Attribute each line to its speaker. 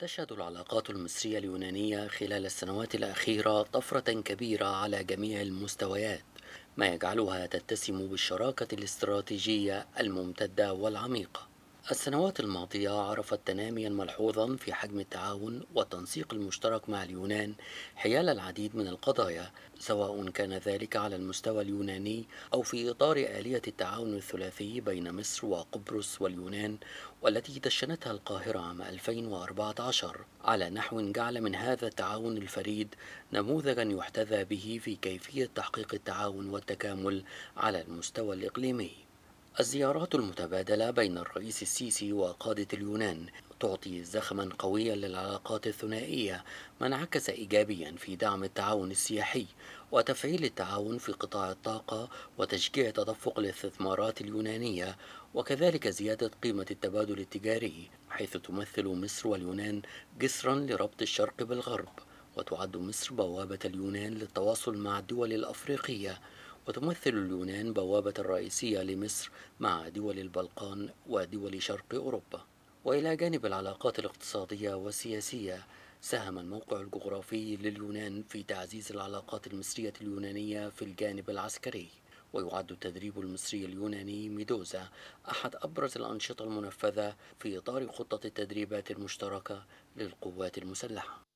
Speaker 1: تشهد العلاقات المصرية اليونانية خلال السنوات الأخيرة طفرة كبيرة على جميع المستويات ما يجعلها تتسم بالشراكة الاستراتيجية الممتدة والعميقة السنوات الماضية عرفت تناميا ملحوظا في حجم التعاون والتنسيق المشترك مع اليونان حيال العديد من القضايا سواء كان ذلك على المستوى اليوناني أو في إطار آلية التعاون الثلاثي بين مصر وقبرص واليونان والتي دشنتها القاهرة عام 2014 على نحو جعل من هذا التعاون الفريد نموذجا يحتذى به في كيفية تحقيق التعاون والتكامل على المستوى الإقليمي الزيارات المتبادلة بين الرئيس السيسي وقادة اليونان تعطي زخما قويا للعلاقات الثنائية ما انعكس إيجابيا في دعم التعاون السياحي وتفعيل التعاون في قطاع الطاقة وتشجيع تدفق الاستثمارات اليونانية وكذلك زيادة قيمة التبادل التجاري حيث تمثل مصر واليونان جسرا لربط الشرق بالغرب وتعد مصر بوابة اليونان للتواصل مع الدول الأفريقية وتمثل اليونان بوابة رئيسية لمصر مع دول البلقان ودول شرق أوروبا وإلى جانب العلاقات الاقتصادية والسياسية ساهم الموقع الجغرافي لليونان في تعزيز العلاقات المصرية اليونانية في الجانب العسكري ويعد التدريب المصري اليوناني ميدوزا أحد أبرز الأنشطة المنفذة في إطار خطة التدريبات المشتركة للقوات المسلحة